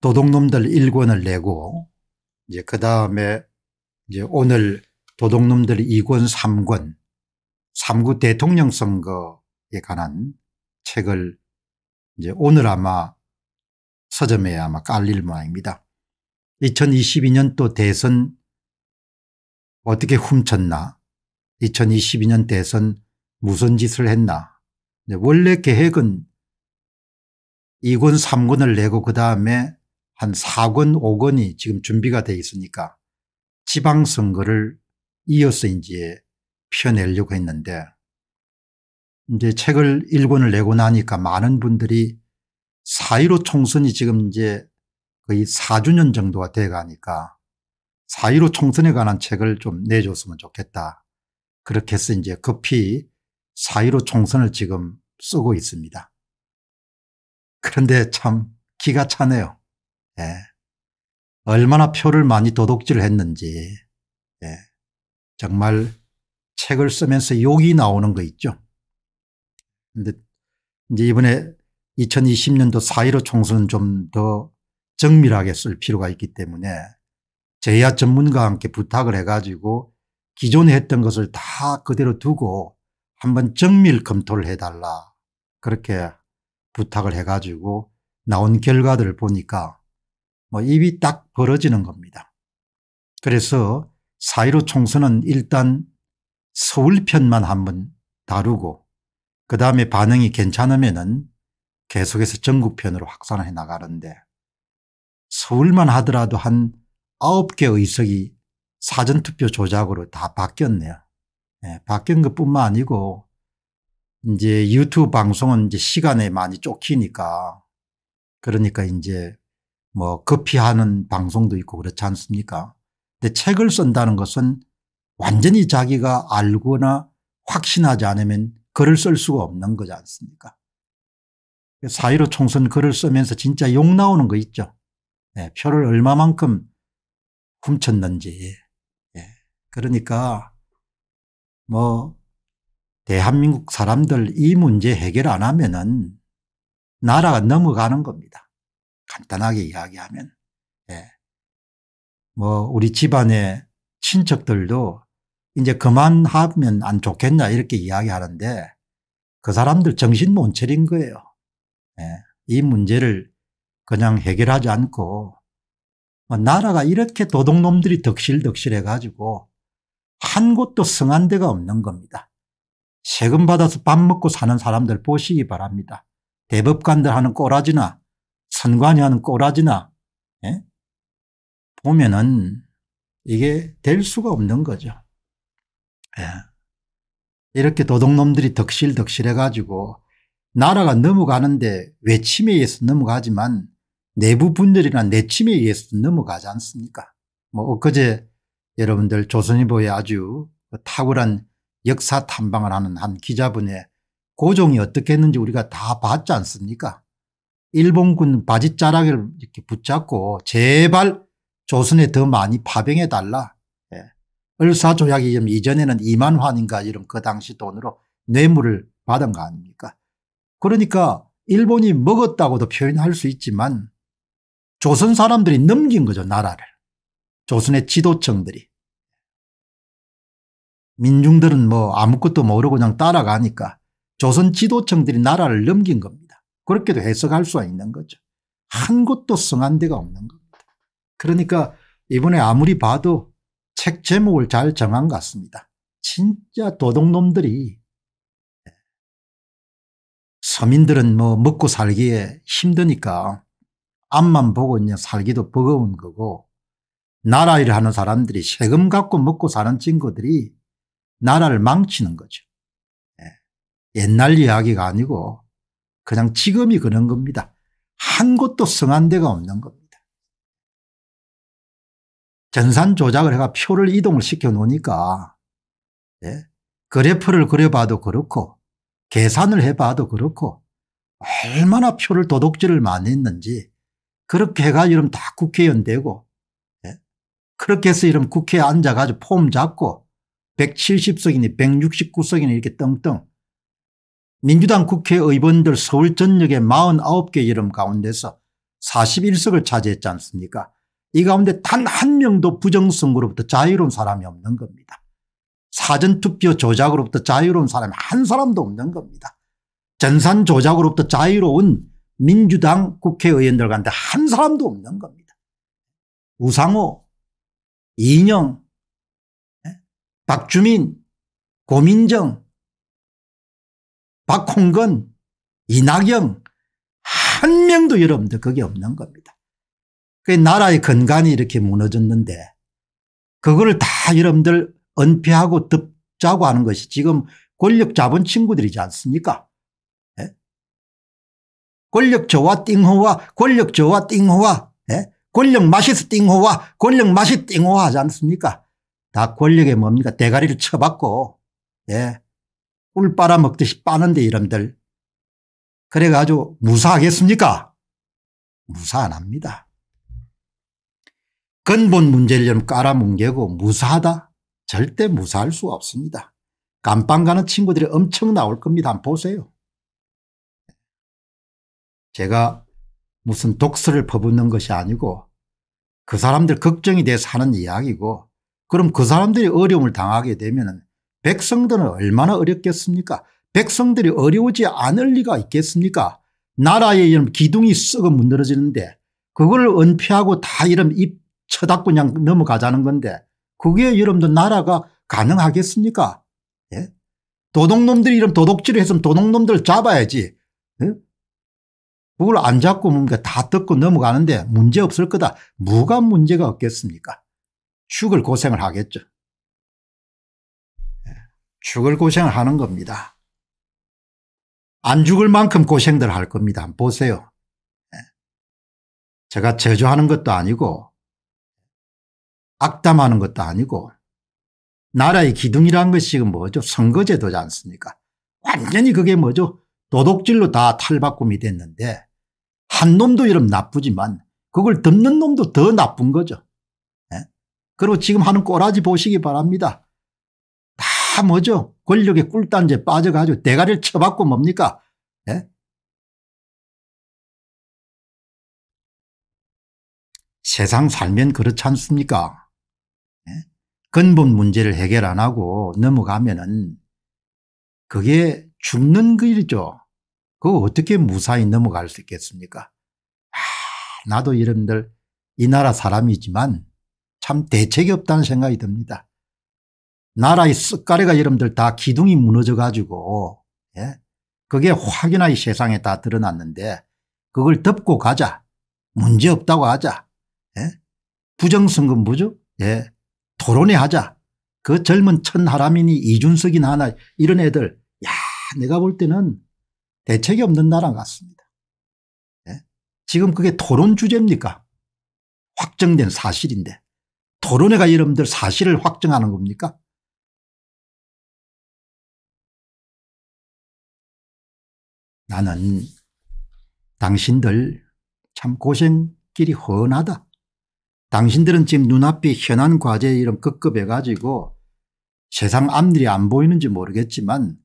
도둑놈들 1권을 내고 이제 그 다음에 이제 오늘 도둑놈들 2권3권3구 대통령 선거에 관한 책을 이제 오늘 아마 서점에 아마 깔릴 모양입니다. 2022년도 대선 어떻게 훔쳤나 2022년 대선 무슨 짓을 했나 원래 계획은 2권 3권을 내고 그다음에 한 4권 5권이 지금 준비가 돼 있으니까 지방선거를 이어서 이제 펴내려고 했는데 이제 책을 1권을 내고 나니까 많은 분들이 4.15 총선이 지금 이제 거의 4주년 정도가 돼 가니까 4.15 총선에 관한 책을 좀 내줬으면 좋겠다. 그렇게 해서 이제 급히 4.15 총선을 지금 쓰고 있습니다. 그런데 참 기가 차네요. 예. 얼마나 표를 많이 도둑질했는지 예. 정말 책을 쓰면서 욕이 나오는 거 있죠. 근데 이제 이번에 2020년도 4.15 총선은 좀 더 정밀하게 쓸 필요가 있기 때문에 제야 전문가와 함께 부탁을 해가지고 기존에 했던 것을 다 그대로 두고 한번 정밀 검토를 해달라 그렇게 부탁을 해가지고 나온 결과들을 보니까 뭐 입이 딱 벌어지는 겁니다. 그래서 4.15 총선은 일단 서울 편만 한번 다루고 그 다음에 반응이 괜찮으면 계속해서 전국편으로 확산해 나가는데 서울만 하더라도 한 9개 의석이 사전투표 조작으로 다 바뀌었네요. 네, 바뀐 것뿐만 아니고 이제 유튜브 방송은 이제 시간에 많이 쫓기니까 그러니까 이제 뭐 급히 하는 방송도 있고 그렇지 않습니까 근데 책을 쓴다는 것은 완전히 자기가 알거나 확신하지 않으면 글을 쓸 수가 없는 거지 않습니까 그 사의로 총선 글을 쓰면서 진짜 욕 나오는 거 있죠 네, 표를 얼마만큼 훔쳤는지 네, 그러니까 뭐 대한민국 사람들 이 문제 해결 안 하면은 나라가 넘어가는 겁니다. 간단하게 이야기하면 예. 뭐 우리 집안의 친척들도 이제 그만하면 안 좋겠냐 이렇게 이야기하는데 그 사람들 정신 못 차린 거예요. 예. 이 문제를 그냥 해결하지 않고 뭐 나라가 이렇게 도둑놈들이 덕실덕실해 가지고 한 곳도 성한 데가 없는 겁니다. 세금 받아서 밥 먹고 사는 사람들 보시기 바랍니다. 대법관들 하는 꼬라지나 선관위 하는 꼬라지나 예? 보면은 이게 될 수가 없는 거죠. 예. 이렇게 도둑놈들이 덕실덕실해 가지고 나라가 넘어가는데 외침에 의해서 넘어가지만 내부 분열이나 내침에 의해서 넘어가지 않습니까 뭐 엊그제 여러분들 조선일보에 아주 그 탁월한 역사 탐방을 하는 한 기자분의 고종이 어떻게 했는지 우리가 다 봤지 않습니까 일본군 바짓자락을 이렇게 붙잡고 제발 조선에 더 많이 파병해 달라. 예. 을사조약이 이전에는 2만 환인가 이런 그 당시 돈으로 뇌물을 받은 거 아닙니까? 그러니까 일본이 먹었다고도 표현할 수 있지만 조선 사람들이 넘긴 거죠 나라를. 조선의 지도층들이. 민중들은 뭐 아무것도 모르고 그냥 따라가니까 조선 지도층들이 나라를 넘긴 겁니다. 그렇게도 해석할 수가 있는 거죠. 한 곳도 성한 데가 없는 겁니다. 그러니까 이번에 아무리 봐도 책 제목을 잘 정한 것 같습니다. 진짜 도둑놈들이 예. 서민들은 뭐 먹고 살기에 힘드니까 앞만 보고 그냥 살기도 버거운 거고 나라 일 하는 사람들이 세금 갖고 먹고 사는 친구들이 나라를 망치는 거죠. 예. 옛날 이야기가 아니고 그냥 지금이 그런 겁니다. 한 곳도 성한 데가 없는 겁니다. 전산 조작을 해가 표를 이동을 시켜 놓으니까 네? 예, 그래프를 그려봐도 그렇고 계산을 해봐도 그렇고 얼마나 표를 도둑질을 많이 했는지 그렇게 해가 이름 다 국회의원 되고 네? 그렇게 해서 이름 국회에 앉아가지고 폼 잡고 170석이니 169석이니 이렇게 떵떵 민주당 국회의원들 서울 전역의 49개 이름 가운데서 41석을 차지했지 않습니까 이 가운데 단 한 명도 부정선거로부터 자유로운 사람이 없는 겁니다. 사전투표 조작으로부터 자유로운 사람이 한 사람도 없는 겁니다. 전산 조작으로부터 자유로운 민주당 국회의원들 가운데 한 사람도 없는 겁니다. 우상호, 이인영, 예? 박주민, 고민정 박홍근, 이낙영 한 명도 여러분들 그게 없는 겁니다. 그 나라의 건강이 이렇게 무너졌는데 그거를 다 여러분들 은폐하고 덮자고 하는 것이 지금 권력 잡은 친구들이지 않습니까? 예? 권력 저와 띵호와 권력 저와 띵호와 예? 권력 맛있어 띵호와 권력 맛이 띵호와 하지 않습니까? 다 권력의 뭡니까? 대가리를 쳐봤고 예. 꿀 빨아먹듯이 빠는데 이름들. 그래가지고 무사하겠습니까? 무사 안 합니다. 근본 문제를 좀 깔아뭉개고 무사하다? 절대 무사할 수 없습니다. 감방 가는 친구들이 엄청 나올 겁니다. 한번 보세요. 제가 무슨 독서를 퍼붓는 것이 아니고 그 사람들 걱정이 돼서 하는 이야기고 그럼 그 사람들이 어려움을 당하게 되면 백성들은 얼마나 어렵겠습니까? 백성들이 어려우지 않을 리가 있겠습니까? 나라의 이름 기둥이 썩어 무너지는데 그걸 은폐하고 다이름입쳐다고 그냥 넘어가자는 건데 그게 여러분들 나라가 가능하겠습니까? 예? 도둑놈들이 이런 도둑질을 했으면 도둑놈들 잡아야지. 예? 그걸 안 잡고 뭔가 다 뜯고 넘어가는데 문제 없을 거다. 무가 문제가 없겠습니까? 죽을 고생을 하겠죠. 죽을 고생을 하는 겁니다. 안 죽을 만큼 고생들 할 겁니다. 보세요. 예. 제가 저주하는 것도 아니고 악담하는 것도 아니고 나라의 기둥이란 것이 지금 그 뭐죠? 선거제도지 않습니까? 완전히 그게 뭐죠? 도둑질로 다 탈바꿈이 됐는데 한 놈도 이름 나쁘지만 그걸 듣는 놈도 더 나쁜 거죠. 예? 그리고 지금 하는 꼬라지 보시기 바랍니다. 뭐죠? 권력의 꿀단지에 빠져가지고 대가리를 쳐박고 뭡니까? 예? 세상 살면 그렇지 않습니까? 예? 근본 문제를 해결 안 하고 넘어가면은 그게 죽는 길이죠. 그 그거 어떻게 무사히 넘어갈 수 있겠습니까? 아, 나도 여러분들 이 나라 사람이지만 참 대책이 없다는 생각이 듭니다. 나라의 쓱가래가 여러분들 다 기둥이 무너져 가지고 예? 그게 확연하게 세상에 다 드러났는데 그걸 덮고 가자. 문제없다고 하자. 예? 부정선거 부죠 예. 토론회 하자. 그 젊은 천하람이니 이준석이나 하나 이런 애들 야 내가 볼 때는 대책이 없는 나라 같습니다. 예? 지금 그게 토론 주제입니까 확정된 사실인데 토론회가 여러분들 사실을 확정하는 겁니까 나는 당신들 참 고생길이 훤하다. 당신들은 지금 눈앞이 현안 과제 이런 급급해 가지고 세상 앞일이 안 보이는지 모르겠지만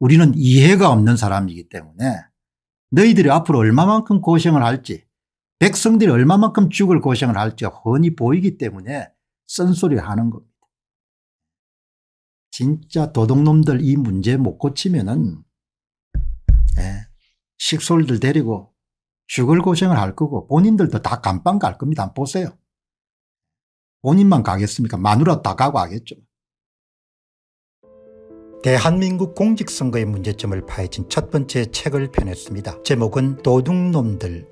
우리는 이해가 없는 사람이기 때문에 너희들이 앞으로 얼마만큼 고생을 할지 백성들이 얼마만큼 죽을 고생을 할지 훤히 보이기 때문에 쓴소리 하는 겁니다. 진짜 도둑놈들 이 문제 못 고치면은 예. 식솔들 데리고 죽을 고생을 할 거고 본인들도 다 감방 갈 겁니다. 안 보세요. 본인만 가겠습니까? 마누라 다 가고 하겠죠. 대한민국 공직선거의 문제점을 파헤친 첫 번째 책을 펴냈습니다. 제목은 도둑놈들